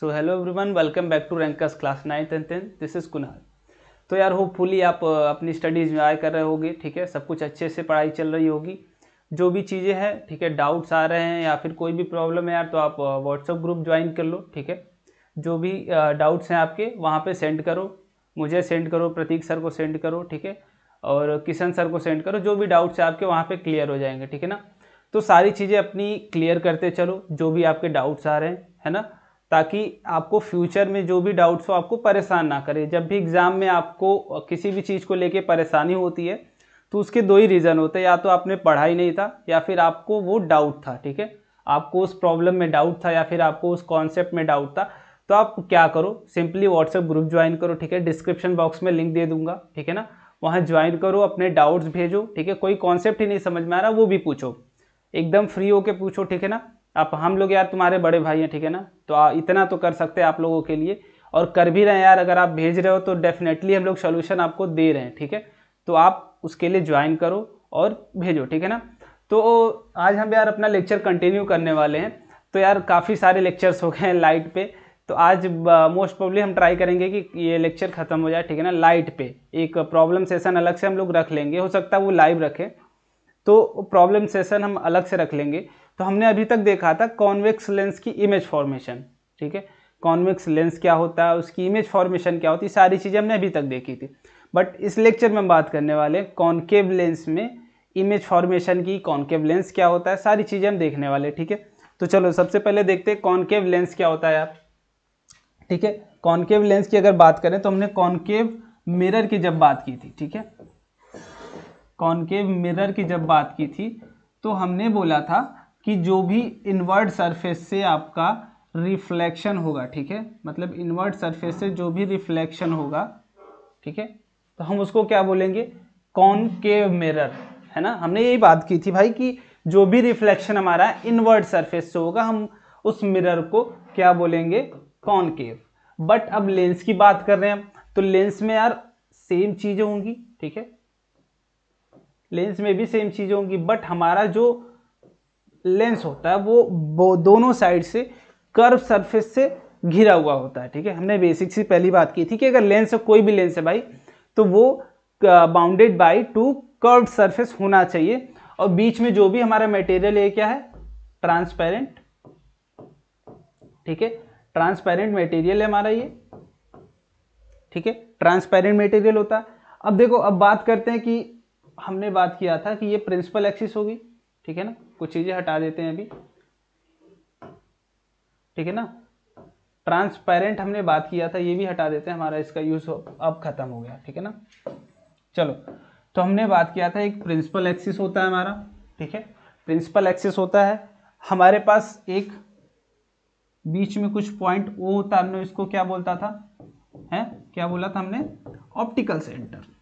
So hello everyone welcome back to rankers class ninth and tenth this is Kunal तो यार hopefully आप uh, अपनी studies में आय कर रहे होगे ठीक है सब कुछ अच्छे से पढ़ाई चल रही होगी जो भी चीज़ें हैं ठीक है डाउट्स आ रहे हैं या फिर कोई भी प्रॉब्लम है यार तो आप व्हाट्सअप ग्रुप ज्वाइन कर लो ठीक है जो भी डाउट्स uh, हैं आपके वहाँ पर सेंड करो मुझे सेंड करो प्रतीक सर को सेंड करो ठीक है और किशन सर को सेंड करो जो भी डाउट्स हैं आपके वहाँ पर क्लियर हो जाएंगे ठीक है ना तो सारी चीज़ें अपनी क्लियर करते चलो जो भी आपके डाउट्स आ रहे हैं है ना ताकि आपको फ्यूचर में जो भी डाउट्स हो आपको परेशान ना करे जब भी एग्ज़ाम में आपको किसी भी चीज़ को लेके परेशानी होती है तो उसके दो ही रीज़न होते हैं या तो आपने पढ़ा ही नहीं था या फिर आपको वो डाउट था ठीक है आपको उस प्रॉब्लम में डाउट था या फिर आपको उस कॉन्सेप्ट में डाउट था तो आप क्या करो सिंपली व्हाट्सएप ग्रुप ज्वाइन करो ठीक है डिस्क्रिप्शन बॉक्स में लिंक दे दूंगा ठीक है ना वहाँ ज्वाइन करो अपने डाउट्स भेजो ठीक है कोई कॉन्सेप्ट ही नहीं समझ में आ रहा वो भी पूछो एकदम फ्री होके पूछो ठीक है ना आप हम लोग यार तुम्हारे बड़े भाई हैं ठीक है ना तो इतना तो कर सकते हैं आप लोगों के लिए और कर भी रहे हैं यार अगर आप भेज रहे हो तो डेफिनेटली हम लोग सोल्यूशन आपको दे रहे हैं ठीक है तो आप उसके लिए ज्वाइन करो और भेजो ठीक है ना तो आज हम यार अपना लेक्चर कंटिन्यू करने वाले हैं तो यार काफ़ी सारे लेक्चर्स हो गए हैं लाइट पे तो आज मोस्ट प्रॉब्ली हम ट्राई करेंगे कि ये लेक्चर ख़त्म हो जाए ठीक है ना लाइट पे एक प्रॉब्लम सेशन अलग से हम लोग रख लेंगे हो सकता है वो लाइव रखें तो प्रॉब्लम सेशन हम अलग से रख लेंगे तो हमने अभी तक देखा था कॉन्वेक्स लेंस की इमेज फॉर्मेशन ठीक है कॉन्वेक्स लेंस क्या होता है उसकी इमेज फॉर्मेशन क्या होती है सारी चीज़ें हमने अभी तक देखी थी बट इस लेक्चर में हम बात करने वाले कॉन्केव लेंस में इमेज फॉर्मेशन की कॉन्केव लेंस क्या होता है सारी चीज़ें हम देखने वाले ठीक है तो चलो सबसे पहले देखते हैं कॉन्केव लेंस क्या होता है आप ठीक है कॉन्केव लेंस की अगर बात करें तो हमने कॉन्केव मिरर की जब बात की थी ठीक है कॉन्केव मिरर की जब बात की थी तो हमने बोला था कि जो भी इन्वर्ट सरफेस से आपका रिफ्लेक्शन होगा ठीक है मतलब इन्वर्ट सरफेस से जो भी रिफ्लेक्शन होगा ठीक है तो हम उसको क्या बोलेंगे कॉनकेव मिरर है ना हमने यही बात की थी भाई कि जो भी रिफ्लेक्शन हमारा इन्वर्ट सरफेस से होगा हम उस मिरर को क्या बोलेंगे कॉनकेव बट अब लेंस की बात कर रहे हैं तो लेंस में यार सेम चीज़ें होंगी ठीक है लेंस में भी सेम चीज़ें होंगी बट हमारा जो लेंस होता है वो दोनों साइड से कर्व सरफेस से घिरा हुआ होता है ठीक है हमने बेसिक से पहली बात की थी कि अगर लेंस कोई भी लेंस है भाई तो वो bounded by two curve surface होना चाहिए और बीच में जो भी हमारा मटेरियल है क्या है ट्रांसपेरेंट ठीक है ट्रांसपेरेंट मटेरियल है हमारा ये ठीक है ट्रांसपेरेंट मटेरियल होता है अब देखो अब बात करते हैं कि हमने बात किया था कि ये प्रिंसिपल एक्सिस होगी ठीक है ना कुछ चीज़ें हटा देते हैं अभी ठीक है ना ट्रांसपेरेंट हमने बात किया था ये भी हटा देते हैं हमारा इसका यूज़ अब ख़त्म हो गया ठीक है ना चलो तो हमने बात किया था एक प्रिंसिपल एक्सिस होता है हमारा ठीक है प्रिंसिपल एक्सिस होता है हमारे पास एक बीच में कुछ पॉइंट ओ होता हमने इसको क्या बोलता था है क्या बोला था हमने ऑप्टिकल सेंटर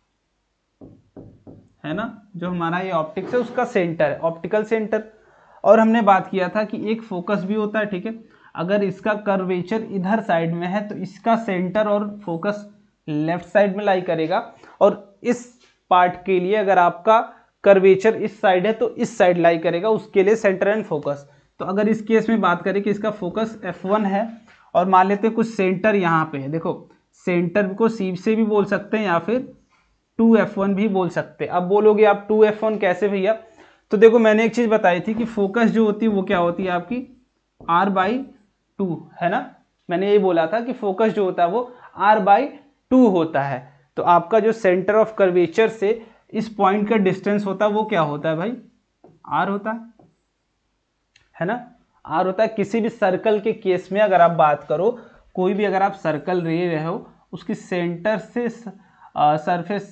है ना जो हमारा ये ऑप्टिक्स है उसका सेंटर है ऑप्टिकल सेंटर और हमने बात किया था कि एक फोकस भी होता है ठीक है अगर इसका कर्वेचर इधर साइड में है तो इसका सेंटर और फोकस लेफ्ट साइड में लाई करेगा और इस पार्ट के लिए अगर आपका कर्वेचर इस साइड है तो इस साइड लाई करेगा उसके लिए सेंटर एंड फोकस तो अगर इस केस में बात करें कि इसका फोकस F1 है और मान लेते हैं कुछ सेंटर यहाँ पे है देखो सेंटर को सी से भी बोल सकते हैं या फिर टू एफ वन भी बोल सकते अब बोलोगे आप टू एफ वन कैसे भैया तो देखो मैंने एक चीज़ बताई थी कि फोकस जो होती है वो क्या होती है आपकी आर बाई टू है ना मैंने यही बोला था कि फोकस जो होता है वो आर बाई टू होता है तो आपका जो सेंटर ऑफ कर्वेचर से इस पॉइंट का डिस्टेंस होता है वो क्या होता है भाई आर होता है है ना आर होता है किसी भी सर्कल के केस में अगर आप बात करो कोई भी अगर आप सर्कल ले रहे हो उसकी सेंटर से सरफेस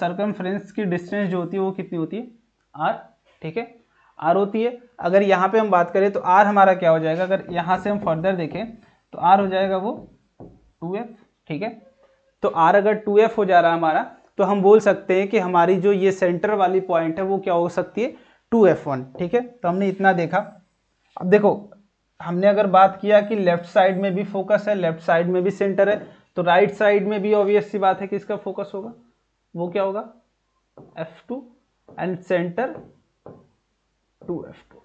सरकम uh, की डिस्टेंस जो होती है वो कितनी होती है आर ठीक है आर होती है अगर यहाँ पे हम बात करें तो आर हमारा क्या हो जाएगा अगर यहाँ से हम फर्दर देखें तो आर हो जाएगा वो टू एफ ठीक है तो आर अगर टू एफ हो जा रहा है हमारा तो हम बोल सकते हैं कि हमारी जो ये सेंटर वाली पॉइंट है वो क्या हो सकती है टू एफ वन ठीक है तो हमने इतना देखा अब देखो हमने अगर बात किया कि लेफ्ट साइड में भी फोकस है लेफ्ट साइड में भी सेंटर है तो राइट right साइड में भी ऑब्वियस सी बात है कि इसका फोकस होगा वो क्या होगा F two and centre to F two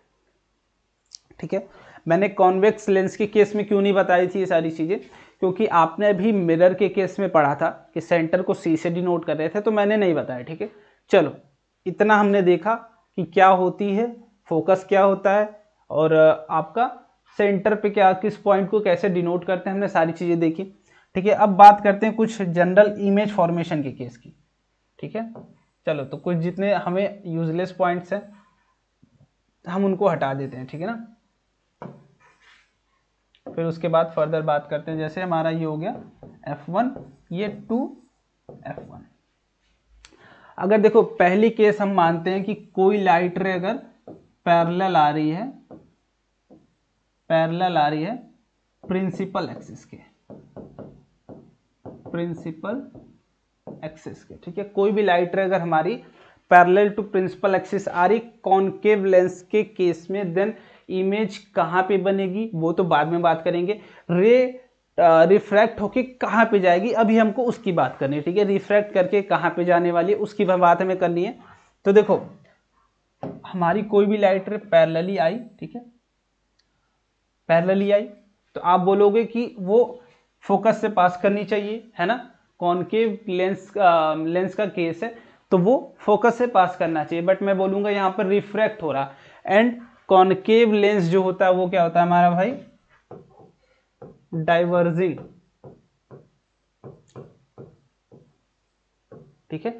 ठीक है मैंने कॉन्वेक्स लेंस के केस में क्यों नहीं बताई थी ये सारी चीज़ें क्योंकि आपने अभी मिरर के केस में पढ़ा था कि सेंटर को सी से डिनोट कर रहे थे तो मैंने नहीं बताया ठीक है चलो इतना हमने देखा कि क्या होती है फोकस क्या होता है और आपका सेंटर पे क्या किस पॉइंट को कैसे डिनोट करते हैं हमने सारी चीज़ें देखी ठीक है अब बात करते हैं कुछ जनरल इमेज फॉर्मेशन के केस की ठीक है चलो तो कुछ जितने हमें यूजलेस पॉइंट्स हैं हम उनको हटा देते हैं ठीक है ना फिर उसके बाद फर्दर बात करते हैं जैसे हमारा ये हो गया एफ वन ये टू एफ वन अगर देखो पहली केस हम मानते हैं कि कोई लाइट रे अगर पैरेलल आ रही है पैरेलल आ रही है प्रिंसिपल एक्सिस के प्रिंसिपल एक्सिस के ठीक है कोई भी लाइट रे अगर हमारी पैरेलल टू प्रिंसिपल एक्सिस आ रही कॉन्केव लेंस के केस में देन इमेज कहाँ पे बनेगी वो तो बाद में बात करेंगे रे रिफ्रैक्ट होके कहाँ पे जाएगी अभी हमको उसकी बात करनी है ठीक है रिफ्रैक्ट करके कहाँ पे जाने वाली है उसकी बात हमें करनी है तो देखो हमारी कोई भी लाइट रे पैरेलली आई ठीक है पैरेलली आई तो आप बोलोगे कि वो फोकस से पास करनी चाहिए है ना कॉन्केव लेंस लेंस का केस है तो वो फोकस से पास करना चाहिए बट मैं बोलूँगा यहाँ पर रिफ्रैक्ट हो रहा एंड कॉन्केव लेंस जो होता है वो क्या होता है हमारा भाई डाइवर्जिंग ठीक है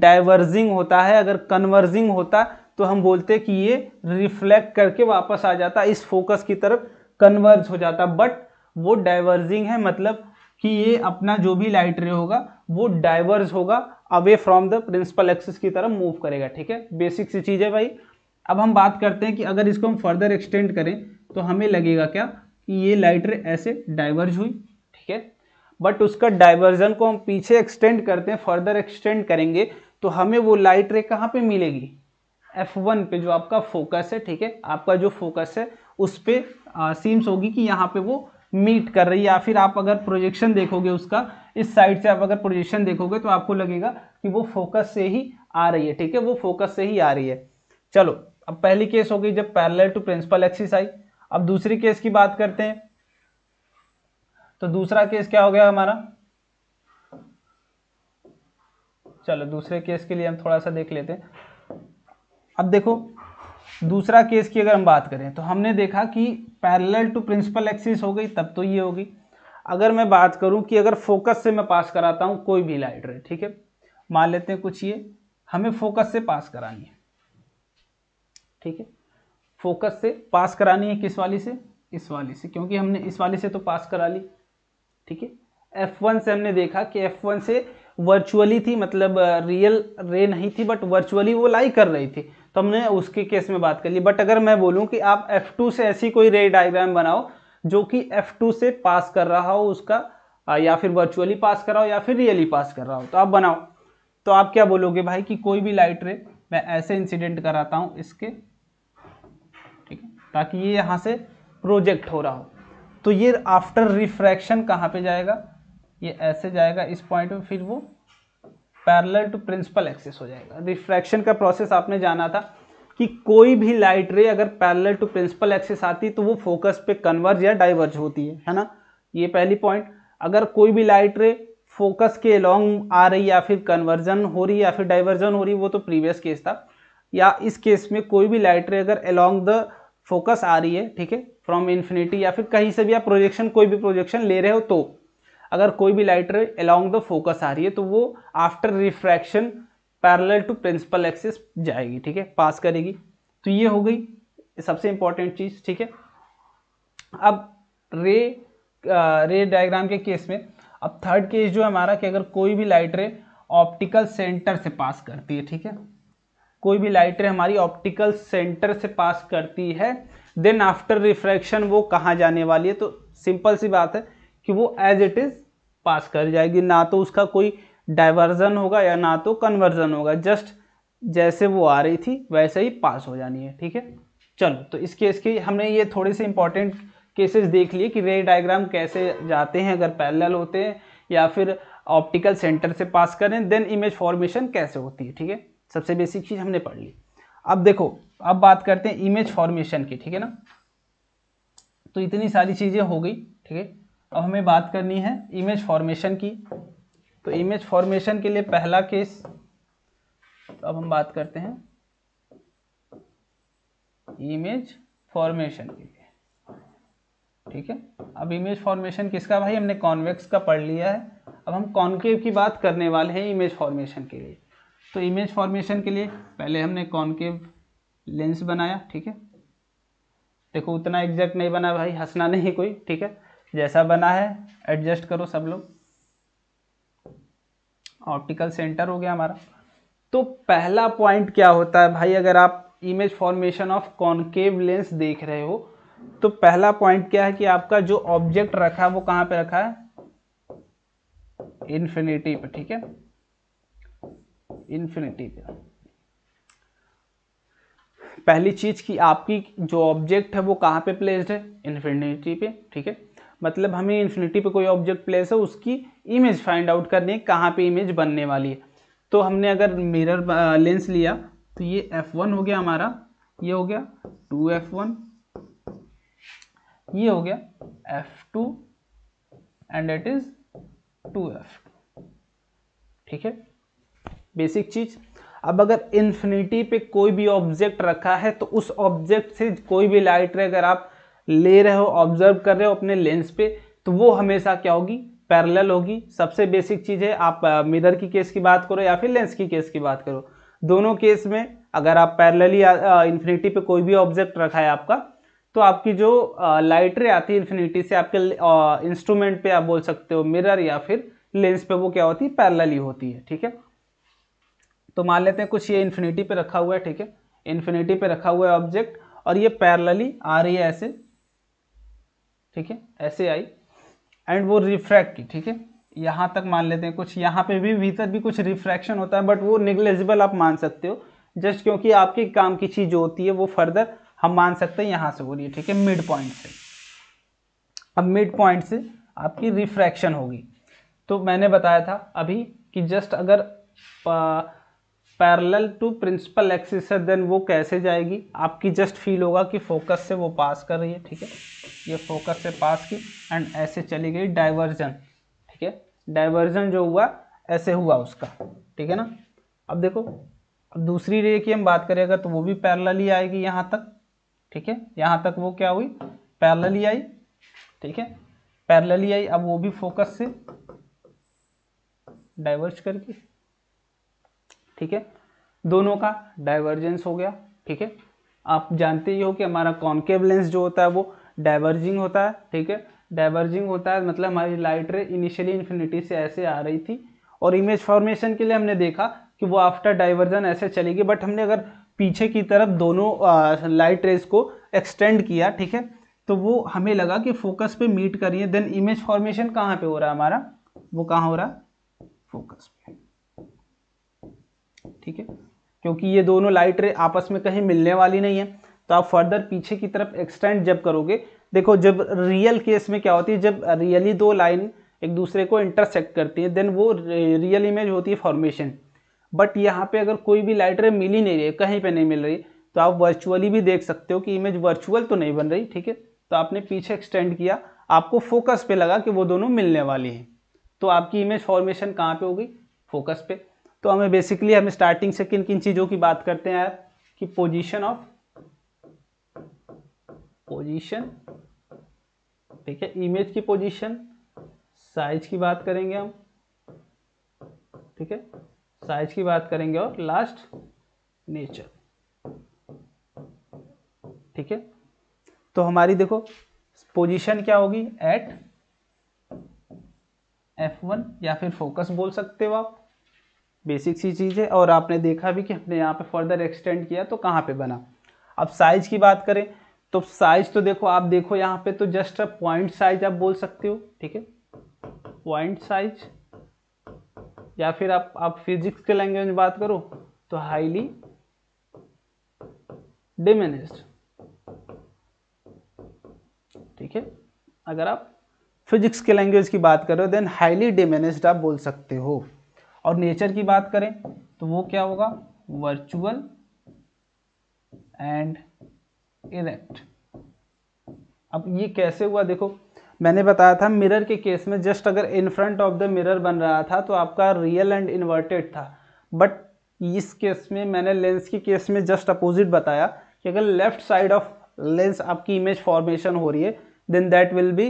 डाइवर्जिंग होता है अगर कन्वर्जिंग होता तो हम बोलते कि ये रिफ्लेक्ट करके वापस आ जाता इस फोकस की तरफ कन्वर्ज हो जाता बट वो डाइवर्जिंग है मतलब कि ये अपना जो भी लाइट रे होगा वो डाइवर्स होगा away from the principal axis की तरफ मूव करेगा ठीक है बेसिक सी चीज़ है भाई अब हम बात करते हैं कि अगर इसको हम फर्दर एक्सटेंड करें तो हमें लगेगा क्या कि ये लाइट रे ऐसे डाइवर्ज हुई ठीक है बट उसका डाइवर्जन को हम पीछे एक्सटेंड करते हैं फर्दर एक्सटेंड करेंगे तो हमें वो लाइट रे कहाँ पर मिलेगी F1 पे जो आपका फोकस है ठीक है आपका जो फोकस है उस पर सीम्स होगी कि यहाँ पे वो मीट कर रही है या फिर आप अगर प्रोजेक्शन देखोगे उसका इस साइड से आप अगर प्रोजेक्शन देखोगे तो आपको लगेगा कि वो फोकस से ही आ रही है ठीक है वो फोकस से ही आ रही है चलो अब पहली केस होगी जब पैरल टू प्रिंसिपल एक्सिस आई अब दूसरी केस की बात करते हैं तो दूसरा केस क्या हो गया हमारा चलो दूसरे केस के लिए हम थोड़ा सा देख लेते हैं अब देखो दूसरा केस की अगर हम बात करें तो हमने देखा कि पैरेलल टू प्रिंसिपल एक्सिस हो गई तब तो ये होगी अगर मैं बात करूं कि अगर फोकस से मैं पास कराता हूं कोई भी लाइट रे ठीक है मान लेते हैं कुछ ये हमें फोकस से पास करानी है ठीक है फोकस से पास करानी है किस वाली से इस वाली से क्योंकि हमने इस वाली से तो पास करा ली ठीक है वन से हमने देखा कि वन से वर्चुअली थी मतलब रियल रे नहीं थी बट वर्चुअली वो लाई कर रही थी तो हमने उसके केस में बात कर ली बट अगर मैं बोलूँ कि आप F2 से ऐसी कोई रे डायग्राम बनाओ जो कि F2 से पास कर रहा हो उसका या फिर वर्चुअली पास कर रहा हो या फिर रियली पास कर रहा हो तो आप बनाओ तो आप क्या बोलोगे भाई कि कोई भी लाइट रे मैं ऐसे इंसिडेंट कराता हूँ इसके ठीक है ताकि ये यहाँ से प्रोजेक्ट हो रहा हो तो ये आफ्टर रिफ्रैक्शन कहाँ पे जाएगा ये ऐसे जाएगा इस पॉइंट में फिर वो पैरेलल टू प्रिंसिपल एक्सिस हो जाएगा रिफ्रैक्शन का प्रोसेस आपने जाना था कि कोई भी लाइट रे अगर पैरेलल टू प्रिंसिपल एक्सिस आती तो वो फोकस पे कन्वर्ज या डाइवर्ज होती है है ना ये पहली पॉइंट अगर कोई भी लाइट रे फोकस के अलोंग आ रही या फिर कन्वर्जन हो रही या फिर डाइवर्जन हो रही वो तो प्रीवियस केस था या इस केस में कोई भी लाइट रे अगर अलॉन्ग द फोकस आ रही है ठीक है फ्रॉम इन्फिनिटी या फिर कहीं से भी आप प्रोजेक्शन कोई भी प्रोजेक्शन ले रहे हो तो अगर कोई भी लाइट रे अलॉन्ग द फोकस आ रही है तो वो after refraction parallel to principal axis जाएगी ठीक है पास करेगी तो ये हो गई सबसे इंपॉर्टेंट चीज़ ठीक है अब रे रे डायग्राम के केस में अब थर्ड केस जो है हमारा कि अगर कोई भी लाइट रे ऑप्टिकल सेंटर से पास करती है ठीक है कोई भी लाइट रे हमारी ऑप्टिकल सेंटर से पास करती है देन आफ्टर रिफ्रैक्शन वो कहाँ जाने वाली है तो सिंपल सी बात है कि वो एज इट इज़ पास कर जाएगी ना तो उसका कोई डाइवर्जन होगा या ना तो कन्वर्जन होगा जस्ट जैसे वो आ रही थी वैसे ही पास हो जानी है ठीक है चलो तो इस केस की हमने ये थोड़े से इंपॉर्टेंट केसेस देख लिए कि रे डायग्राम कैसे जाते हैं अगर पैरेलल होते हैं या फिर ऑप्टिकल सेंटर से पास करें देन इमेज फॉर्मेशन कैसे होती है ठीक है सबसे बेसिक चीज़ हमने पढ़ ली अब देखो अब बात करते हैं इमेज फॉर्मेशन की ठीक है ना तो इतनी सारी चीज़ें हो गई ठीक है अब हमें बात करनी है इमेज फॉर्मेशन की तो इमेज फॉर्मेशन के लिए पहला केस तो अब हम बात करते हैं इमेज फॉर्मेशन के लिए ठीक है अब इमेज फॉर्मेशन किसका भाई हमने कॉन्वेक्स का पढ़ लिया है अब हम कॉन्केव की बात करने वाले हैं इमेज फॉर्मेशन के लिए तो इमेज फॉर्मेशन के लिए पहले हमने कॉन्केव लेंस बनाया ठीक है देखो उतना एग्जैक्ट नहीं बना भाई हंसना नहीं कोई ठीक है जैसा बना है एडजस्ट करो सब लोग ऑप्टिकल सेंटर हो गया हमारा तो पहला पॉइंट क्या होता है भाई अगर आप image formation of concave lens देख रहे हो तो पहला पॉइंट क्या है कि आपका जो ऑब्जेक्ट रखा है वो कहाँ पे रखा है इन्फिनिटी पे ठीक है इन्फिनिटी पे पहली चीज कि आपकी जो ऑब्जेक्ट है वो कहाँ पे प्लेस्ड है इन्फिनिटी पे ठीक है मतलब हमें इन्फिनिटी पे कोई ऑब्जेक्ट प्लेस है उसकी इमेज फाइंड आउट करनी है कहाँ पे इमेज बनने वाली है तो हमने अगर मिरर लेंस लिया तो ये एफ वन हो गया हमारा ये हो गया टू एफ वन ये हो गया F two and it is two F ठीक है बेसिक चीज़ अब अगर इन्फिनिटी पे कोई भी ऑब्जेक्ट रखा है तो उस ऑब्जेक्ट से कोई भी लाइट रे अगर आप ले रहे हो ऑब्जर्व कर रहे हो अपने लेंस पे तो वो हमेशा क्या होगी पैरेलल होगी सबसे बेसिक चीज़ है आप मिरर uh, की केस की बात करो या फिर लेंस की केस की बात करो दोनों केस में अगर आप पैरेलली इन्फिनिटी uh, पे कोई भी ऑब्जेक्ट रखा है आपका तो आपकी जो लाइट uh, रे आती है इन्फिनिटी से आपके इंस्ट्रूमेंट पे आप बोल सकते हो मिरर या फिर लेंस पे वो क्या होती है पैरेलल ही होती है ठीक है तो मान लेते हैं कुछ ये इन्फिनिटी पे रखा हुआ है ठीक है इन्फिनिटी पे रखा हुआ है ऑब्जेक्ट और ये पैरेलली आ रही है ऐसे ठीक है ऐसे आई एंड वो रिफ्रैक्ट की ठीक है यहाँ तक मान लेते हैं कुछ यहाँ पे भी भीतर भी कुछ रिफ्रैक्शन होता है बट वो निग्लेजिबल आप मान सकते हो जस्ट क्योंकि आपके काम की चीज़ जो होती है वो फर्दर हम मान सकते हैं यहाँ से बोलिए ठीक है मिड पॉइंट से अब मिड पॉइंट से आपकी रिफ्रैक्शन होगी तो मैंने बताया था अभी कि जस्ट अगर पैरेलल टू प्रिंसिपल एक्सिस है देन वो कैसे जाएगी आपकी जस्ट फील होगा कि फोकस से वो पास कर रही है ठीक है ये फोकस से पास की एंड ऐसे चली गई डाइवर्जन ठीक है डाइवर्जन जो हुआ ऐसे हुआ उसका ठीक है ना अब देखो अब दूसरी रे की हम बात करें तो वो भी पैरेलल ही आएगी यहाँ तक ठीक है यहाँ तक वो क्या हुई पैरेलल ही आई ठीक है पैरेलल ही आई अब वो भी फोकस से डाइवर्ज करके ठीक है दोनों का डाइवर्जेंस हो गया ठीक है आप जानते ही हो कि हमारा कॉन्केव लेंस जो होता है वो डाइवर्जिंग होता है ठीक है डाइवर्जिंग होता है मतलब हमारी लाइट रे इनिशियली इन्फिनिटी से ऐसे आ रही थी और इमेज फॉर्मेशन के लिए हमने देखा कि वो आफ्टर डाइवर्जन ऐसे चलेगी बट हमने अगर पीछे की तरफ दोनों लाइट रेज को एक्सटेंड किया ठीक है तो वो हमें लगा कि फोकस पे मीट करिए देन इमेज फॉर्मेशन कहाँ पे हो रहा है हमारा वो कहाँ हो रहा है फोकस ठीक है क्योंकि ये दोनों लाइट रे आपस में कहीं मिलने वाली नहीं है तो आप फर्दर पीछे की तरफ एक्सटेंड जब करोगे देखो जब रियल केस में क्या होती है जब रियली दो लाइन एक दूसरे को इंटरसेक्ट करती है देन वो रियल इमेज होती है फॉर्मेशन बट यहाँ पे अगर कोई भी लाइट रे मिल ही नहीं रही है कहीं पे नहीं मिल रही तो आप वर्चुअली भी देख सकते हो कि इमेज वर्चुअल तो नहीं बन रही ठीक है तो आपने पीछे एक्सटेंड किया आपको फोकस पे लगा कि वो दोनों मिलने वाली हैं तो आपकी इमेज फॉर्मेशन कहाँ पे हो गई फोकस पे तो हमें बेसिकली हम स्टार्टिंग से किन किन चीज़ों की बात करते हैं आप कि पोजीशन ऑफ पोजीशन ठीक है इमेज की पोजीशन साइज की बात करेंगे हम ठीक है साइज की बात करेंगे और लास्ट नेचर ठीक है तो हमारी देखो पोजीशन क्या होगी एट एफ वन या फिर फोकस बोल सकते हो आप बेसिक सी चीज़ है और आपने देखा भी कि हमने यहाँ पे फर्दर एक्सटेंड किया तो कहाँ पे बना अब साइज की बात करें तो साइज तो देखो आप देखो यहाँ पे तो जस्ट पॉइंट साइज आप बोल सकते हो ठीक है पॉइंट साइज या फिर आप आप फिजिक्स के लैंग्वेज में बात करो तो हाईली डिमेनेज ठीक है अगर आप फिजिक्स के लैंग्वेज की बात करो देन हाईली डिमिनिस्ड आप बोल सकते हो और नेचर की बात करें तो वो क्या होगा वर्चुअल एंड इरेक्ट अब ये कैसे हुआ देखो मैंने बताया था मिरर के केस में जस्ट अगर in front of the mirror बन रहा था तो आपका रियल एंड इन्वर्टेड था बट इस केस में मैंने लेंस के केस में जस्ट अपोजिट बताया कि अगर लेफ्ट साइड ऑफ लेंस आपकी इमेज फॉर्मेशन हो रही है then that will be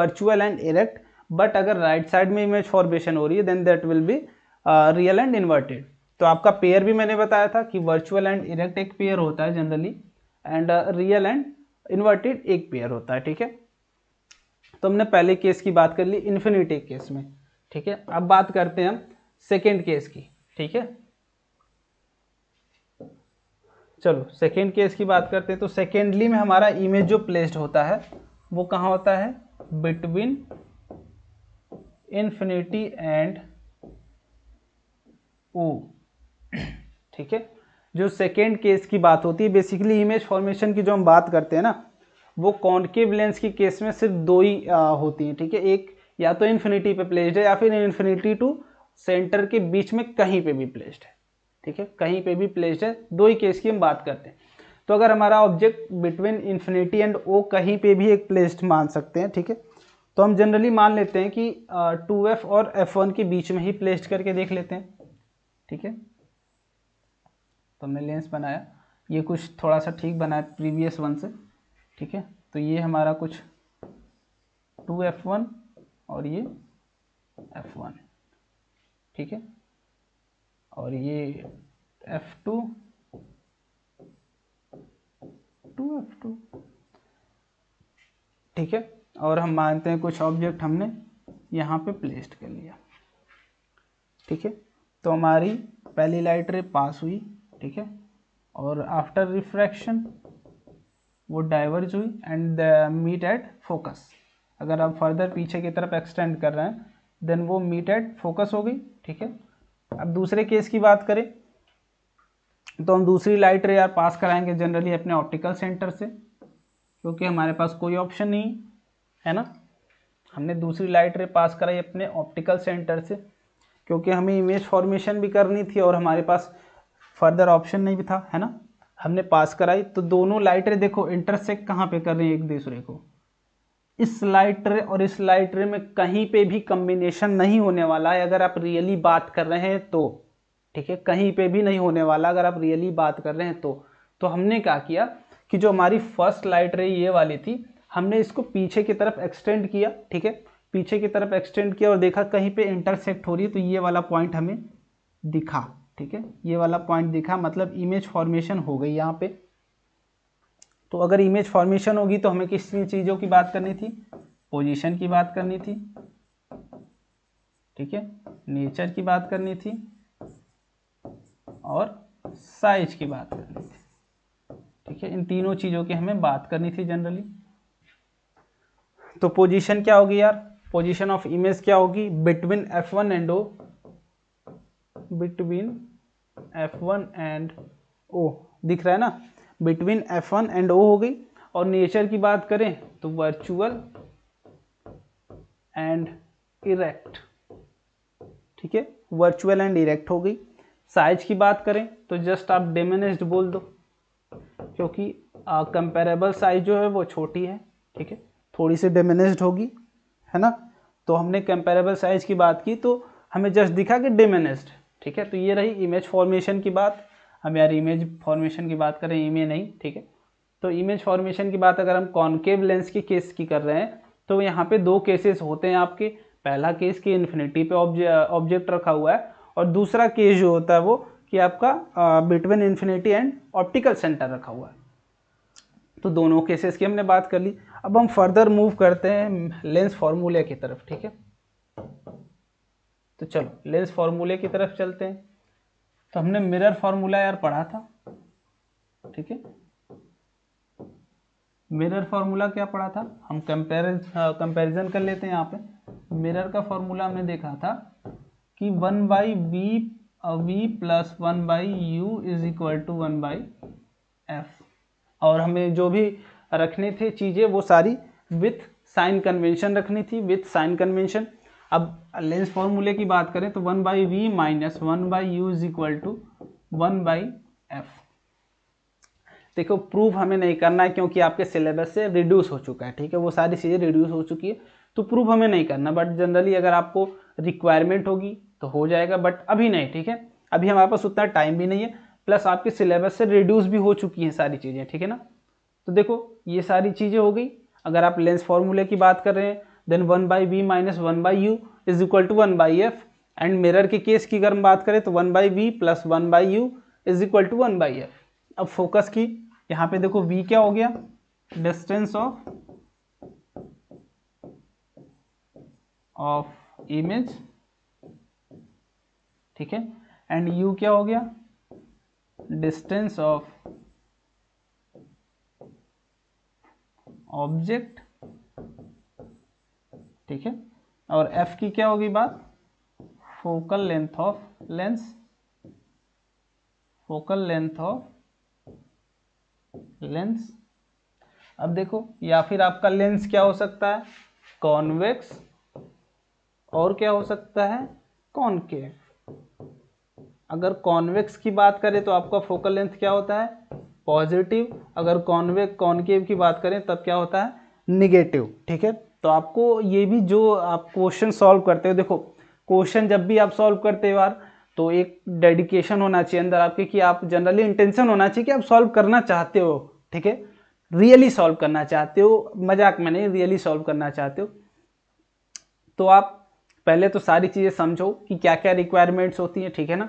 virtual and erect but अगर राइट साइड में इमेज फॉर्मेशन हो रही है then that will be real and inverted तो आपका पेयर भी मैंने बताया था कि वर्चुअल एंड इरेक्ट एक पेयर होता है generally and real and inverted एक पेयर होता है ठीक है तो हमने पहले केस की बात कर ली इन्फिनिटी केस में ठीक है अब बात करते हैं हम सेकेंड केस की ठीक है चलो सेकेंड केस की बात करते हैं तो सेकेंडली में हमारा इमेज जो प्लेस्ड होता है वो कहाँ होता है बिटवीन इन्फिनिटी एंड ओ ठीक है जो सेकेंड केस की बात होती है बेसिकली इमेज फॉर्मेशन की जो हम बात करते हैं ना वो कॉन्केव लेंस की केस में सिर्फ दो ही आ, होती हैं ठीक है थीके? एक या तो इन्फिनिटी पे प्लेस्ड है या फिर इन्फिनिटी टू सेंटर के बीच में कहीं पे भी प्लेस्ड है ठीक है कहीं पे भी प्लेस्ड है दो ही केस की हम बात करते हैं तो अगर हमारा object between infinity and O कहीं पे भी एक प्लेस्ड मान सकते हैं ठीक है थीके? तो हम जनरली मान लेते हैं कि टू एफ और एफ वन के बीच में ही प्लेस्ड करके देख लेते हैं ठीक है तो हमने लेंस बनाया ये कुछ थोड़ा सा ठीक बनाया प्रीवियस वन से ठीक है तो ये हमारा कुछ टू एफ वन और ये एफ वन ठीक है और ये F two two F two ठीक है और हम मानते हैं कुछ ऑब्जेक्ट हमने यहाँ पे प्लेस्ड कर लिया ठीक है तो हमारी पहली लाइट रे पास हुई ठीक है और आफ्टर रिफ्रैक्शन वो डाइवर्ज हुई एंड मीट एट फोकस अगर आप फर्दर पीछे की तरफ एक्सटेंड कर रहे हैं देन वो मीट एट फोकस हो गई ठीक है अब दूसरे केस की बात करें तो हम दूसरी लाइट रे यार पास कराएंगे जनरली अपने ऑप्टिकल सेंटर से क्योंकि हमारे पास कोई ऑप्शन नहीं है ना हमने दूसरी लाइट रे पास कराई अपने ऑप्टिकल सेंटर से क्योंकि हमें इमेज फॉर्मेशन भी करनी थी और हमारे पास फर्दर ऑप्शन नहीं भी था है ना हमने पास कराई तो दोनों लाइटर देखो इंटरसेक्ट कहाँ पे कर रहे हैं एक दूसरे को इस लाइट रे और इस लाइट रे में कहीं पे भी कम्बिनेशन नहीं होने वाला है अगर आप रियली बात कर रहे हैं तो ठीक है कहीं पे भी नहीं होने वाला अगर आप रियली बात कर रहे हैं तो तो हमने क्या किया कि जो हमारी फर्स्ट लाइट रे ये वाली थी हमने इसको पीछे की तरफ एक्सटेंड किया ठीक है पीछे की तरफ एक्सटेंड किया और देखा कहीं पे इंटरसेक्ट हो रही है तो ये वाला पॉइंट हमें दिखा ठीक है ये वाला पॉइंट दिखा मतलब इमेज फॉर्मेशन हो गई यहाँ पे तो अगर इमेज फॉर्मेशन होगी तो हमें किस चीज़ों की बात करनी थी पोजिशन की बात करनी थी ठीक है नेचर की बात करनी थी और साइज की बात करनी थी ठीक है इन तीनों चीज़ों की हमें बात करनी थी जनरली तो पोजीशन क्या होगी यार पोजीशन ऑफ इमेज क्या होगी between F one and O between F one and O दिख रहा है ना between F one and O हो गई और नेचर की बात करें तो वर्चुअल एंड इरेक्ट ठीक है वर्चुअल एंड इरेक्ट हो गई साइज की बात करें तो जस्ट आप डेमेनेस्ड बोल दो क्योंकि कंपेरेबल साइज जो है वो छोटी है ठीक है थोड़ी सी डेमेनेस्ड होगी है ना तो हमने कंपेरेबल साइज की बात की तो हमें जस्ट दिखा कि डिमेनेस्ड ठीक है तो ये रही इमेज फॉर्मेशन की बात हम यार इमेज फॉर्मेशन की बात करें इमे नहीं ठीक है तो इमेज फॉर्मेशन की बात अगर हम कॉन्केव लेंस के केस की कर रहे हैं तो यहाँ पे दो केसेस होते हैं आपके पहला केस कि इन्फिनिटी पे ऑब्जेक्ट रखा हुआ है और दूसरा केस जो होता है वो कि आपका between infinity and optical centre रखा हुआ है तो दोनों केसेस की हमने बात कर ली अब हम फर्दर मूव करते हैं लेंस फार्मूले की तरफ ठीक है तो चलो लेंस फार्मूले की तरफ चलते हैं तो हमने मिरर फार्मूला यार पढ़ा था ठीक है मिरर फार्मूला क्या पढ़ा था हम कंपेरिज कंपेरिजन हाँ, कर लेते हैं यहाँ पे मिरर का फार्मूला हमने देखा था कि one by B V plus one by U is equal to one by F और हमें जो भी रखने थे चीज़ें वो सारी विथ साइन कन्वेंशन रखनी थी विथ साइन कन्वेंशन अब लेंस फॉर्मूले की बात करें तो one by V minus one by U is equal to one by F देखो प्रूफ हमें नहीं करना है क्योंकि आपके सिलेबस से रिड्यूस हो चुका है ठीक है वो सारी चीज़ें रिड्यूस हो चुकी है तो प्रूफ हमें नहीं करना बट जनरली अगर आपको रिक्वायरमेंट होगी तो हो जाएगा बट अभी नहीं ठीक है अभी हमारे पास उतना टाइम भी नहीं है प्लस आपके सिलेबस से रिड्यूस भी हो चुकी हैं सारी चीज़ें ठीक है ना तो देखो ये सारी चीज़ें हो गई अगर आप लेंस फॉर्मूले की बात कर रहे हैं then one by V minus one by U is equal to one by F and mirror के केस की अगर हम बात करें तो one by V plus one by U is equal to one by F अब फोकस की यहाँ पे देखो वी क्या हो गया डिस्टेंस ऑफ ऑफ इमेज ठीक है एंड यू क्या हो गया डिस्टेंस ऑफ ऑब्जेक्ट ठीक है और एफ की क्या होगी बात focal length of lens focal length of lens अब देखो या फिर आपका लेंस क्या हो सकता है कॉन्वेक्स और क्या हो सकता है कॉनकेव अगर कॉन्वेक्स की बात करें तो आपका फोकल लेंथ क्या होता है पॉजिटिव अगर कॉन्वे कॉन्केव की बात करें तब क्या होता है निगेटिव ठीक है तो आपको ये भी जो आप क्वेश्चन सॉल्व करते हो देखो क्वेश्चन जब भी आप सॉल्व करते हो यार तो एक डेडिकेशन होना चाहिए अंदर आपके कि आप जनरली इंटेंशन होना चाहिए कि आप सॉल्व करना चाहते हो ठीक है रियली सॉल्व करना चाहते हो मजाक में नहीं रियली सॉल्व करना चाहते हो तो आप पहले तो सारी चीज़ें समझो कि क्या क्या रिक्वायरमेंट्स होती हैं ठीक है ना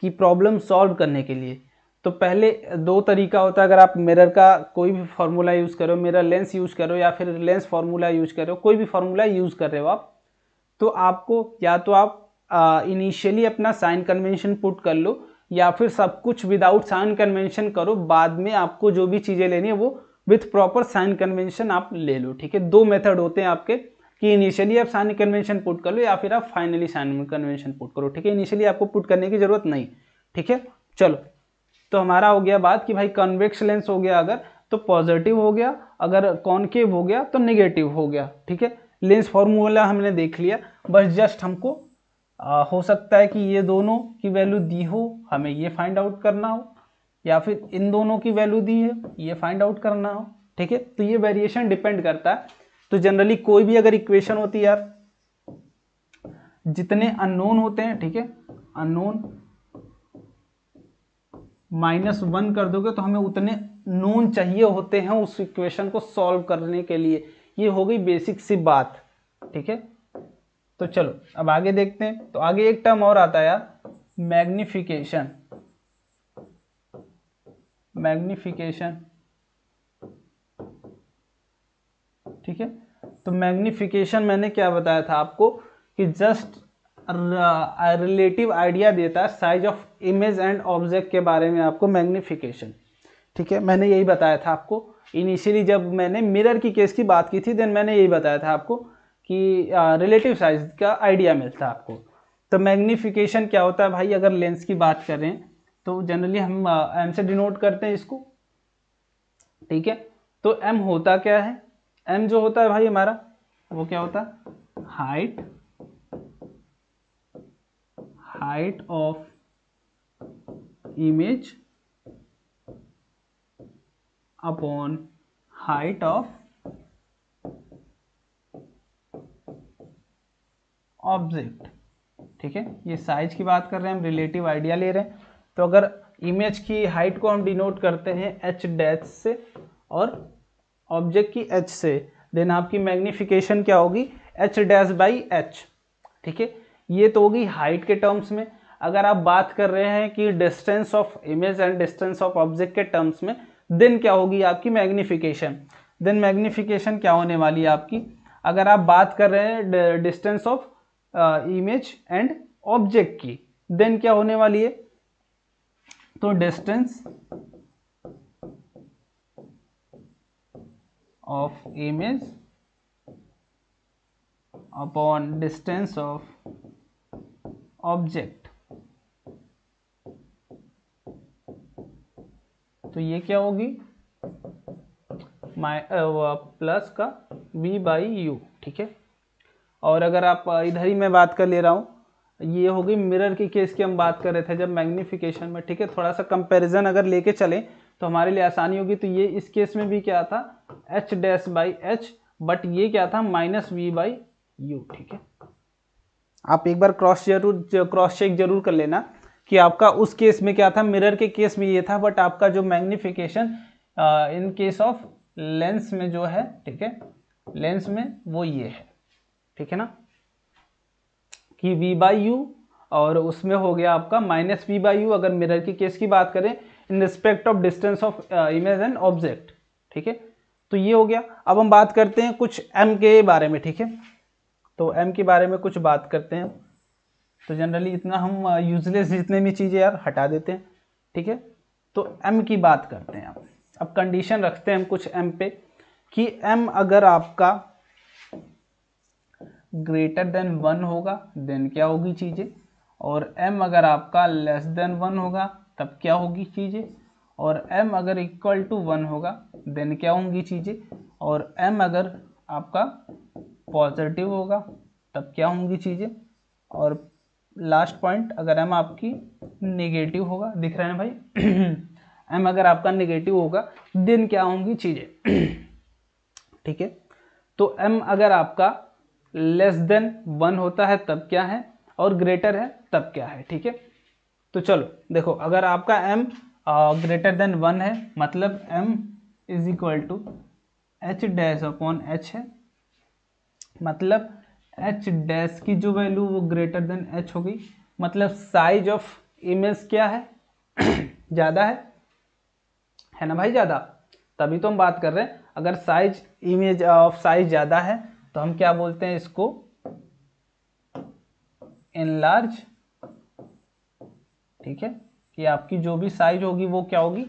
कि प्रॉब्लम सॉल्व करने के लिए तो पहले दो तरीका होता है अगर आप मिरर का कोई भी फार्मूला यूज़ करो मिरर लेंस यूज़ करो या फिर लेंस फार्मूला यूज़ करो कोई भी फार्मूला यूज़ कर रहे हो आप तो आपको या तो आप इनिशियली अपना साइन कन्वेंशन पुट कर लो या फिर सब कुछ विदाउट साइन कन्वेंशन करो बाद में आपको जो भी चीज़ें लेनी है वो विथ प्रॉपर साइन कन्वेंशन आप ले लो ठीक है दो मेथड होते हैं आपके कि इनिशियली आप साइन कन्वेंशन पुट कर लो या फिर आप फाइनली साइन कन्वेंशन पुट करो ठीक है इनिशियली आपको पुट करने की ज़रूरत नहीं ठीक है चलो तो हमारा हो गया बात कि भाई कन्वेक्स लेंस हो गया अगर तो पॉजिटिव हो गया अगर कॉनकेव हो गया तो निगेटिव हो गया ठीक है लेंस फॉर्मूला हमने देख लिया बस जस्ट हमको आ, हो सकता है कि ये दोनों की वैल्यू दी हो हमें ये फाइंड आउट करना हो या फिर इन दोनों की वैल्यू दी है ये फाइंड आउट करना हो ठीक है तो ये वेरिएशन डिपेंड करता है तो जनरली कोई भी अगर इक्वेशन होती है यार जितने अननोन होते हैं ठीक है अननोन माइनस वन कर दोगे तो हमें उतने नोन चाहिए होते हैं उस इक्वेशन को सॉल्व करने के लिए ये हो गई बेसिक सी बात ठीक है तो चलो अब आगे देखते हैं तो आगे एक टर्म और आता है यार मैग्निफिकेशन मैग्निफिकेशन ठीक है तो मैग्निफिकेशन मैंने क्या बताया था आपको कि जस्ट रिलेटिव आइडिया देता है size of image and object के बारे में आपको मैग्निफिकेशन ठीक है मैंने यही बताया था आपको इनिशियली जब मैंने मिरर की केस की बात की थी देन मैंने यही बताया था आपको कि रिलेटिव साइज का आइडिया मिलता है आपको तो मैग्निफिकेशन क्या होता है भाई अगर लेंस की बात करें तो जनरली हम एम से डिनोट करते हैं इसको ठीक है तो एम होता क्या है एम जो होता है भाई हमारा वो क्या होता है height height of image upon height of object ठीक है ये साइज की बात कर रहे हैं हम रिलेटिव आइडिया ले रहे हैं तो अगर इमेज की हाइट को हम डिनोट करते हैं एच डैच से और ऑब्जेक्ट की एच से देन आपकी मैग्निफिकेशन क्या होगी एच डैश बाई एच ठीक है ये तो होगी हाइट के टर्म्स में अगर आप बात कर रहे हैं कि distance of image and distance of object के टर्म्स में देन क्या होगी आपकी मैग्निफिकेशन देन मैग्निफिकेशन क्या होने वाली है आपकी अगर आप बात कर रहे हैं distance of image and object की देन क्या होने वाली है तो distance of image upon distance of object तो ये क्या होगी माइ प्लस का बी बाई यू ठीक है और अगर आप इधर ही मैं बात कर ले रहा हूँ ये होगी मिरर की केस की हम बात कर रहे थे जब मैग्निफिकेशन में ठीक है थोड़ा सा कंपैरिजन अगर लेके चले तो हमारे लिए आसानी होगी तो ये इस केस में भी क्या था h dash by h but ये क्या था माइनस वी बाई यू ठीक है आप एक बार क्रॉस जरूर क्रॉस चेक जरूर कर लेना कि आपका उस केस में क्या था मिरर के केस में ये था बट आपका जो magnification in case of lens में जो है ठीक है लेंस में वो ये है ठीक है ना कि v बाई यू और उसमें हो गया आपका माइनस वी बाई यू अगर मिरर के केस की बात करें in respect of distance of image and object ठीक है तो ये हो गया अब हम बात करते हैं कुछ एम के बारे में ठीक है तो एम के बारे में कुछ बात करते हैं तो जनरली इतना हम यूजलेस uh, जितने भी चीज़ें यार हटा देते हैं ठीक है तो एम की बात करते हैं आप अब कंडीशन रखते हैं हम कुछ एम पे कि एम अगर आपका ग्रेटर देन वन होगा देन क्या होगी चीज़ें और एम अगर आपका लेस देन वन होगा तब क्या होगी चीज़ें और एम अगर इक्वल टू वन होगा देन क्या होंगी चीज़ें और एम अगर आपका पॉजिटिव होगा तब क्या होंगी चीज़ें और लास्ट पॉइंट अगर एम आपकी नेगेटिव होगा दिख रहे हैं भाई एम अगर आपका नेगेटिव होगा देन क्या होंगी चीज़ें ठीक है तो एम अगर आपका लेस देन वन होता है तब क्या है और ग्रेटर है तब क्या है ठीक है तो चलो देखो अगर आपका एम ग्रेटर देन वन है मतलब m is equal to h dash upon h है मतलब एच डैश की जो वैल्यू वो ग्रेटर देन एच होगी मतलब साइज ऑफ इमेज क्या है ज़्यादा है है ना भाई ज़्यादा तभी तो हम बात कर रहे हैं अगर साइज इमेज ऑफ साइज ज़्यादा है तो हम क्या बोलते हैं इसको लार्ज ठीक है कि आपकी जो भी साइज होगी वो क्या होगी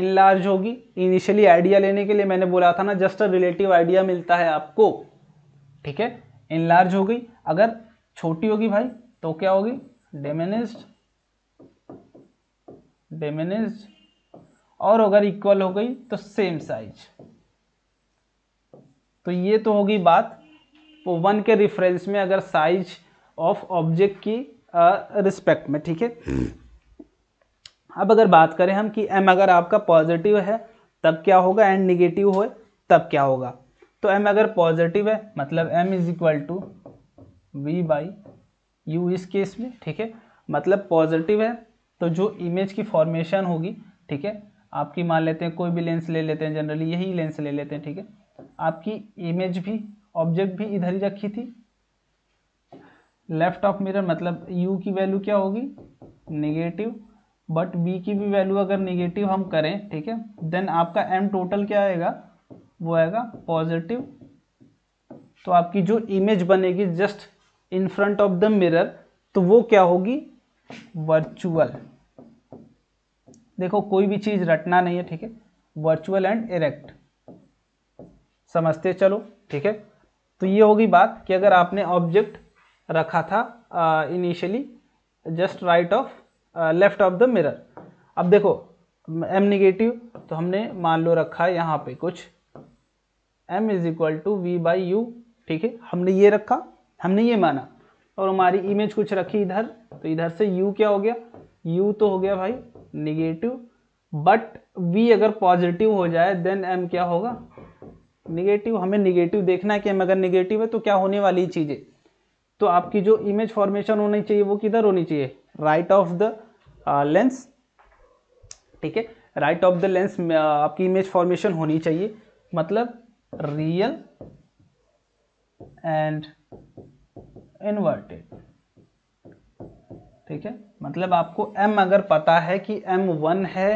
इनलार्ज होगी इनिशियली आइडिया लेने के लिए मैंने बोला था ना जस्ट रिलेटिव आइडिया मिलता है आपको ठीक है इनलार्ज हो गई अगर छोटी होगी भाई तो क्या होगी डेमेनिज डेमेनिज और अगर इक्वल हो गई तो सेम साइज तो ये तो होगी बात वन तो के रिफरेंस में अगर साइज ऑफ ऑब्जेक्ट की रिस्पेक्ट में ठीक है हम्म। अब अगर बात करें हम कि एम अगर आपका पॉजिटिव है तब क्या होगा एंड निगेटिव हो तब क्या होगा तो m अगर पॉजिटिव है मतलब m is equal to v by u इस केस में ठीक है मतलब पॉजिटिव है तो जो इमेज की फॉर्मेशन होगी ठीक है आपकी मान लेते हैं कोई भी लेंस ले लेते हैं जनरली यही लेंस ले लेते हैं ठीक है आपकी इमेज भी ऑब्जेक्ट भी इधर ही रखी थी लेफ्ट ऑफ मिरर मतलब u की वैल्यू क्या होगी नेगेटिव बट b की भी वैल्यू अगर नेगेटिव हम करें ठीक है देन आपका m टोटल क्या आएगा वो आएगा पॉजिटिव तो आपकी जो इमेज बनेगी just in front of the mirror तो वो क्या होगी वर्चुअल देखो कोई भी चीज रटना नहीं है ठीक है वर्चुअल एंड इरेक्ट समझते चलो ठीक है तो ये होगी बात कि अगर आपने ऑब्जेक्ट रखा था initially just right of left of the mirror अब देखो एम निगेटिव तो हमने मान लो रखा है यहाँ पे कुछ m is equal to v by u ठीक है हमने ये रखा हमने ये माना और हमारी इमेज कुछ रखी इधर तो इधर से u क्या हो गया u तो हो गया भाई निगेटिव बट v अगर पॉजिटिव हो जाए देन m क्या होगा निगेटिव हमें निगेटिव देखना है कि m अगर निगेटिव है तो क्या होने वाली चीज़ें तो आपकी जो इमेज फॉर्मेशन होनी चाहिए वो किधर होनी चाहिए राइट ऑफ द लेंस ठीक है राइट ऑफ द लेंस आपकी इमेज फॉर्मेशन होनी चाहिए मतलब real एंड inverted ठीक है मतलब आपको m अगर पता है कि m वन है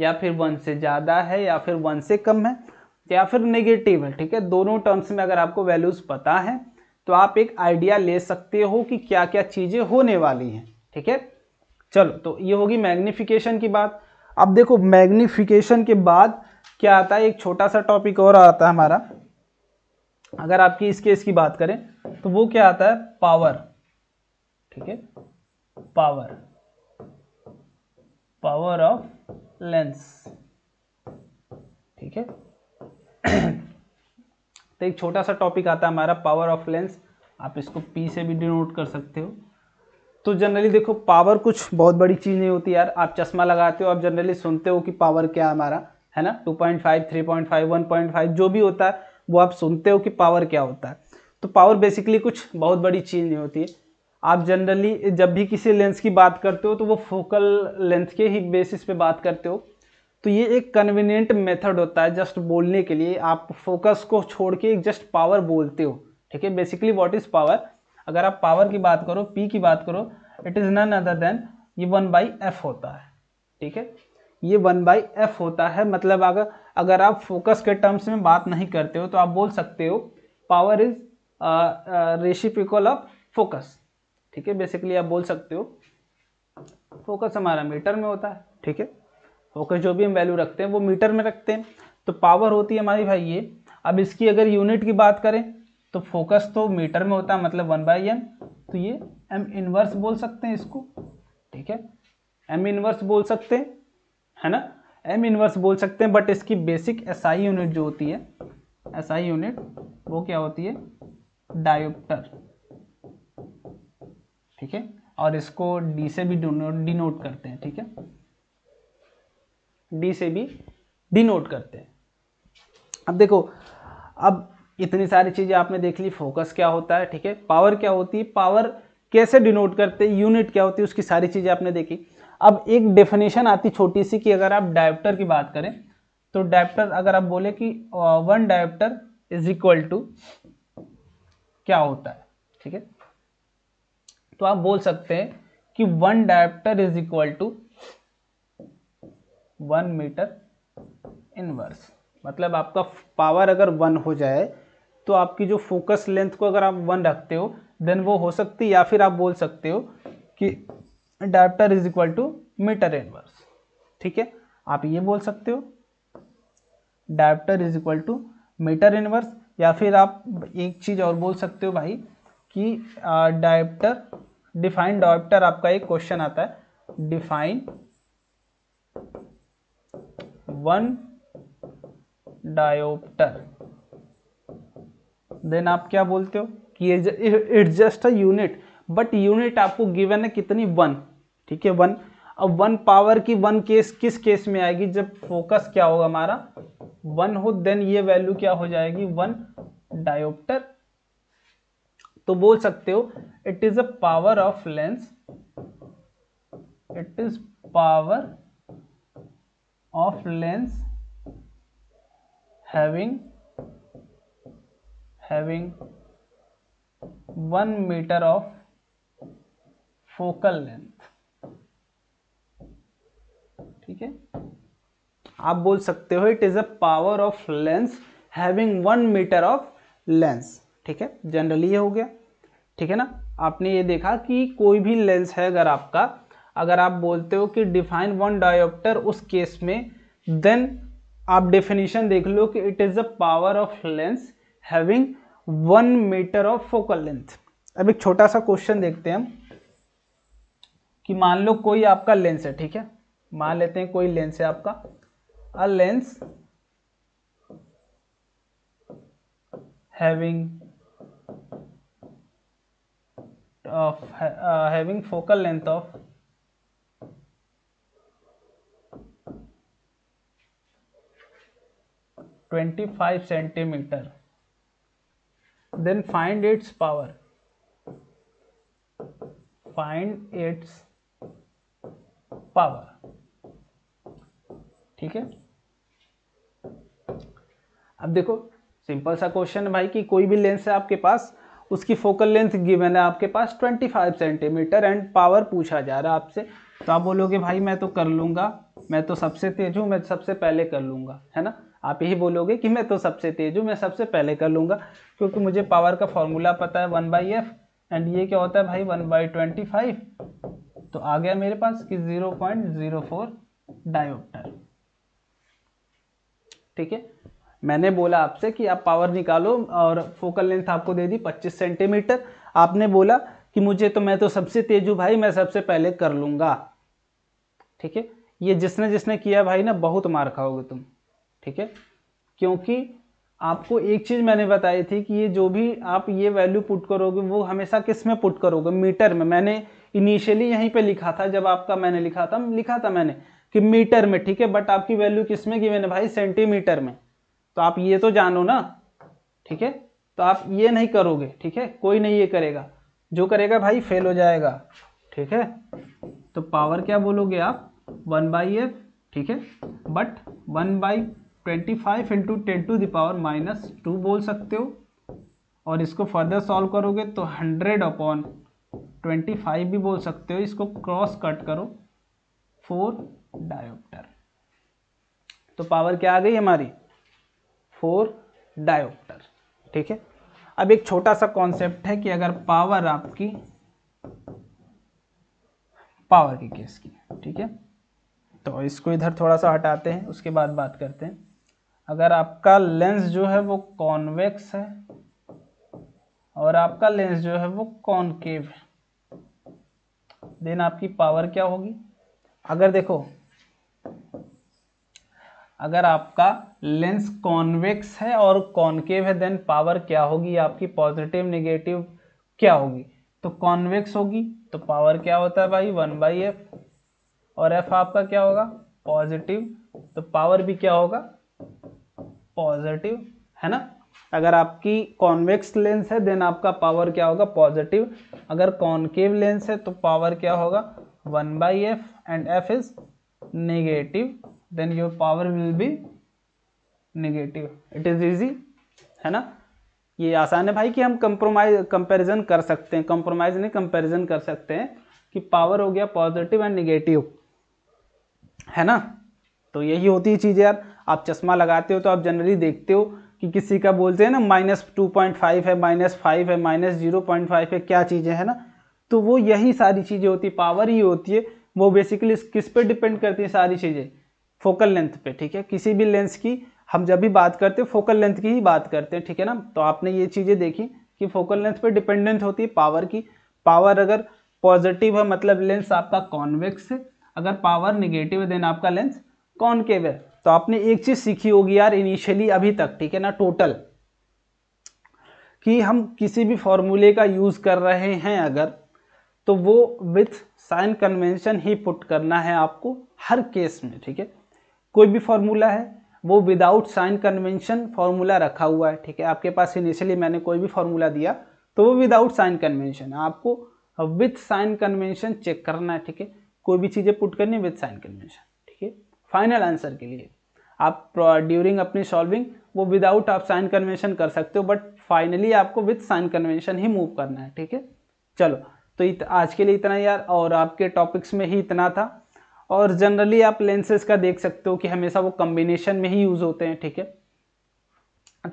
या फिर वन से ज़्यादा है या फिर वन से कम है या फिर नेगेटिव है ठीक है दोनों टर्म्स में अगर आपको वैल्यूज़ पता है तो आप एक आइडिया ले सकते हो कि क्या क्या चीज़ें होने वाली हैं ठीक है चलो तो ये होगी मैग्निफिकेशन की बात अब देखो मैग्निफिकेशन के बाद क्या आता है एक छोटा सा टॉपिक और आता है हमारा अगर आपकी इस केस की बात करें तो वो क्या आता है पावर ठीक है पावर पावर ऑफ लेंस ठीक है तो एक छोटा सा टॉपिक आता है हमारा पावर ऑफ लेंस आप इसको पी से भी डिनोट कर सकते हो तो जनरली देखो पावर कुछ बहुत बड़ी चीज़ नहीं होती यार आप चश्मा लगाते हो आप जनरली सुनते हो कि पावर क्या है हमारा है ना 2.5, 3.5, 1.5 जो भी होता है वो आप सुनते हो कि पावर क्या होता है तो पावर बेसिकली कुछ बहुत बड़ी चीज़ नहीं होती है आप जनरली जब भी किसी लेंस की बात करते हो तो वो फोकल लेंथ के ही बेसिस पे बात करते हो तो ये एक कन्वीनियंट मेथड होता है जस्ट बोलने के लिए आप फोकस को छोड़ के जस्ट पावर बोलते हो ठीक है बेसिकली वॉट इज़ पावर अगर आप पावर की बात करो पी की बात करो it is none other than ये वन बाई एफ होता है ठीक है ये वन बाई एफ होता है मतलब अगर अगर आप फोकस के टर्म्स में बात नहीं करते हो तो आप बोल सकते हो power is reciprocal of focus ठीक है बेसिकली आप बोल सकते हो फोकस हमारा मीटर में होता है ठीक है फोकस जो भी हम वैल्यू रखते हैं वो मीटर में रखते हैं तो पावर होती है हमारी भाई ये अब इसकी अगर यूनिट की बात करें तो फोकस तो मीटर में होता है मतलब वन बाई एम तो ये एम इनवर्स बोल सकते हैं इसको ठीक है एम इनवर्स बोल सकते हैं है ना एम इनवर्स बोल सकते हैं बट इसकी बेसिक एस SI यूनिट जो होती है एस SI यूनिट वो क्या होती है डायोप्टर ठीक है और इसको डी से भी डिनोट करते हैं ठीक है डी से भी डिनोट करते हैं अब देखो अब इतनी सारी चीज़ें आपने देख ली फोकस क्या होता है ठीक है पावर क्या होती है पावर कैसे डिनोट करते हैं यूनिट क्या होती है उसकी सारी चीज़ें आपने देखी अब एक डेफिनेशन आती छोटी सी कि अगर आप डायप्टर की बात करें तो डायप्टर अगर आप बोले कि one diopter is equal to क्या होता है ठीक है तो आप बोल सकते हैं कि one diopter is equal to one metre inverse मतलब आपका पावर अगर वन हो जाए तो आपकी जो फोकस लेंथ को अगर आप वन रखते हो देन वो हो सकती या फिर आप बोल सकते हो कि diopter is equal to metre inverse ठीक है आप ये बोल सकते हो diopter is equal to metre inverse या फिर आप एक चीज़ और बोल सकते हो भाई कि डायप्टर डिफाइन डायप्टर आपका एक क्वेश्चन आता है डिफाइन वन डायोप्टर देन आप क्या बोलते हो कि it's just a unit but unit आपको गिवन है कितनी वन ठीक है वन अब वन पावर की वन केस किस केस में आएगी जब फोकस क्या होगा हमारा वन हो देन ये वैल्यू क्या हो जाएगी वन डायोप्टर तो बोल सकते हो it is a power of lens it is power of lens having having one metre of focal length ठीक है आप बोल सकते हो it is a power of lens having one metre of lens ठीक है जनरली ये हो गया ठीक है ना आपने ये देखा कि कोई भी लेंस है अगर आपका अगर आप बोलते हो कि डिफाइन वन डायोप्टर उस केस में देन आप डेफिनेशन देख लो कि it is a power of lens having one metre of focal length अब एक छोटा सा क्वेश्चन देखते हैं हम कि मान लो कोई आपका लेंस है ठीक है मान लेते हैं कोई लेंस है आपका a lens having of having focal length of twenty five centimetre then find its power find its power ठीक है अब देखो सिंपल सा क्वेश्चन है भाई कि कोई भी लेंस है आपके पास उसकी फोकल लेंथ गिवन है आपके पास 25 सेंटीमीटर एंड पावर पूछा जा रहा है आपसे तो आप बोलोगे भाई मैं तो कर लूँगा मैं तो सबसे तेज हूँ मैं सबसे पहले कर लूँगा है ना आप यही बोलोगे कि मैं तो सबसे तेज हूँ मैं सबसे पहले कर लूँगा क्योंकि मुझे पावर का फॉर्मूला पता है वन बाई एफ एंड ये क्या होता है भाई वन बाई ट्वेंटी फाइव तो आ गया मेरे पास कि 0.04 डायोप्टर ठीक है मैंने बोला आपसे कि आप पावर निकालो और फोकल लेंथ आपको दे दी 25 सेंटीमीटर आपने बोला कि मुझे तो मैं तो सबसे तेज हूँ भाई मैं सबसे पहले कर लूँगा ठीक है ये जिसने जिसने किया भाई ना बहुत मार खाओगे तुम ठीक है क्योंकि आपको एक चीज़ मैंने बताई थी कि ये जो भी आप ये वैल्यू पुट करोगे वो हमेशा किस में पुट करोगे मीटर में मैंने इनिशियली यहीं पे लिखा था जब आपका मैंने लिखा था लिखा था मैंने कि मीटर में ठीक है बट आपकी वैल्यू किस में गिवेन है भाई सेंटीमीटर में तो आप ये तो जानो ना ठीक है तो आप ये नहीं करोगे ठीक है कोई नहीं ये करेगा जो करेगा भाई फेल हो जाएगा ठीक है तो पावर क्या बोलोगे आप वन बाई एफ ठीक है but one by twenty five into ten to the power minus two बोल सकते हो और इसको फर्दर सॉल्व करोगे तो हंड्रेड अपॉन ट्वेंटी फाइव भी बोल सकते हो इसको क्रॉस कट करो फोर डायोप्टर तो पावर क्या आ गई हमारी फोर डायोप्टर ठीक है अब एक छोटा सा कॉन्सेप्ट है कि अगर पावर आपकी पावर के केस की ठीक है तो इसको इधर थोड़ा सा हटाते हैं उसके बाद बात करते हैं अगर आपका लेंस जो है वो कॉन्वेक्स है और आपका लेंस जो है वो कॉनकेव है देन आपकी पावर क्या होगी अगर देखो अगर आपका लेंस कॉन्वेक्स है और कॉन्केव है देन पावर क्या होगी आपकी पॉजिटिव नेगेटिव क्या होगी तो कॉन्वेक्स होगी तो पावर क्या होता है भाई वन बाई एफ और एफ आपका क्या होगा पॉजिटिव तो पावर भी क्या होगा पॉजिटिव है ना अगर आपकी कॉन्वेक्स लेंस है देन आपका पावर क्या होगा पॉजिटिव अगर कॉन्केव लेंस है तो पावर क्या होगा one by F and f is negative then your power will be negative it is easy है ना ये आसान है भाई कि हम कंप्रोमाइज कंपैरिजन कर सकते हैं कंप्रोमाइज नहीं कंपैरिजन कर सकते हैं कि पावर हो गया पॉजिटिव एंड नेगेटिव है ना तो यही होती है चीज़ यार आप चश्मा लगाते हो तो आप जनरली देखते हो कि किसी का बोलते हैं ना माइनस टू पॉइंट फाइव है माइनस फाइव है माइनस जीरो पॉइंट फाइव है क्या चीज़ें हैं ना तो वो यही सारी चीज़ें होती पावर ही होती है वो बेसिकली किस पे डिपेंड करती है सारी चीज़ें फोकल लेंथ पे ठीक है किसी भी लेंस की हम जब भी बात करते हैं फोकल लेंथ की ही बात करते हैं ठीक है ना तो आपने ये चीज़ें देखी कि फोकल लेंथ पर डिपेंडेंट होती है पावर की पावर अगर पॉजिटिव है मतलब लेंस आपका कॉन्वेक्स है अगर पावर निगेटिव है देन आपका लेंस कॉन्केव है तो आपने एक चीज सीखी होगी यार इनिशियली अभी तक ठीक है ना टोटल कि हम किसी भी फॉर्मूले का यूज कर रहे हैं अगर तो वो विथ साइन कन्वेंशन ही पुट करना है आपको हर केस में ठीक है कोई भी फॉर्मूला है वो विदाउट साइन कन्वेंशन फॉर्मूला रखा हुआ है ठीक है आपके पास इनिशियली मैंने कोई भी फॉर्मूला दिया तो वो विदाउट साइन कन्वेंशन है आपको विथ साइन कन्वेंशन चेक करना है ठीक है कोई भी चीज़ें पुट करनी with sign convention final answer के लिए आप ड्यूरिंग अपनी सॉल्विंग वो विदाउट आप साइन कन्वेंशन कर सकते हो बट फाइनली आपको विथ साइन कन्वेंशन ही मूव करना है ठीक है चलो तो आज के लिए इतना यार और आपके टॉपिक्स में ही इतना था और जनरली आप लेंसेज का देख सकते हो कि हमेशा वो कम्बिनेशन में ही यूज़ होते हैं ठीक है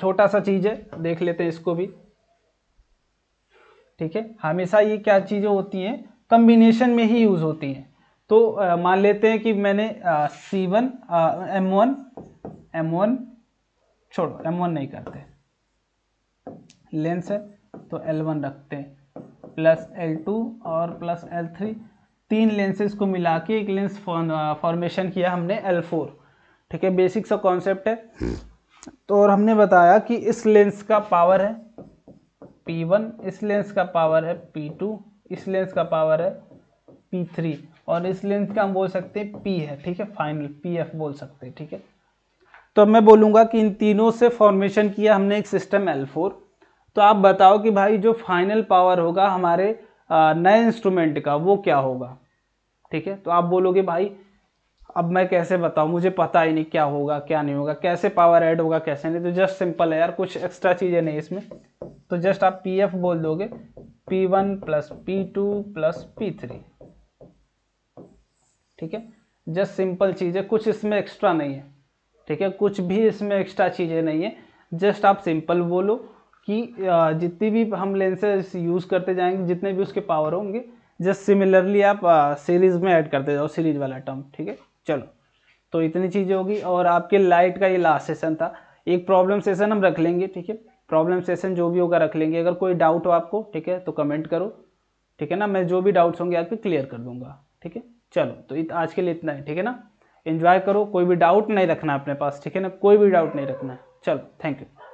छोटा सा चीज़ है देख लेते हैं इसको भी ठीक है हमेशा ये क्या चीज़ें होती हैं कम्बिनेशन में ही यूज़ होती हैं तो मान लेते हैं कि मैंने c one m one m one छोड़ो एम वन नहीं करते लेंस है तो एल वन रखते हैं प्लस एल टू और प्लस एल थ्री तीन लेंसेज को मिला के एक लेंस फॉर्मेशन किया हमने एल फोर ठीक है बेसिक सा कॉन्सेप्ट है तो और हमने बताया कि इस लेंस का पावर है P1 इस लेंस का पावर है P2 इस लेंस का पावर है P3 और इस लेंथ का हम बोल सकते हैं पी है ठीक है फाइनल पी एफ बोल सकते हैं ठीक है तो मैं बोलूँगा कि इन तीनों से फॉर्मेशन किया हमने एक सिस्टम एल फोर तो आप बताओ कि भाई जो फाइनल पावर होगा हमारे नए इंस्ट्रूमेंट का वो क्या होगा ठीक है तो आप बोलोगे भाई अब मैं कैसे बताऊँ मुझे पता ही नहीं क्या होगा क्या नहीं होगा कैसे पावर ऐड होगा कैसे नहीं तो जस्ट सिंपल है यार कुछ एक्स्ट्रा चीज़ें नहीं इसमें तो जस्ट आप पी एफ बोल दोगे p one plus p two plus p three ठीक है जस्ट सिंपल चीज़ है कुछ इसमें एक्स्ट्रा नहीं है ठीक है कुछ भी इसमें एक्स्ट्रा चीज़ें नहीं है जस्ट आप सिंपल बोलो कि जितनी भी हम लेंसेज यूज़ करते जाएंगे जितने भी उसके पावर होंगे जस्ट सिमिलरली आप सीरीज़ में ऐड करते जाओ सीरीज़ वाला टर्म ठीक है चलो तो इतनी चीज़ें होगी और आपके लाइट का ये लास्ट सेशन था एक प्रॉब्लम सेशन हम रख लेंगे ठीक है प्रॉब्लम सेशन जो भी होगा रख लेंगे अगर कोई डाउट हो आपको ठीक है तो कमेंट करो ठीक है ना मैं जो भी डाउट्स होंगे आपके क्लियर कर दूंगा ठीक है चलो तो इत, आज के लिए इतना है ठीक है ना इन्जॉय करो कोई भी डाउट नहीं रखना अपने पास ठीक है ना कोई भी डाउट नहीं रखना है चलो थैंक यू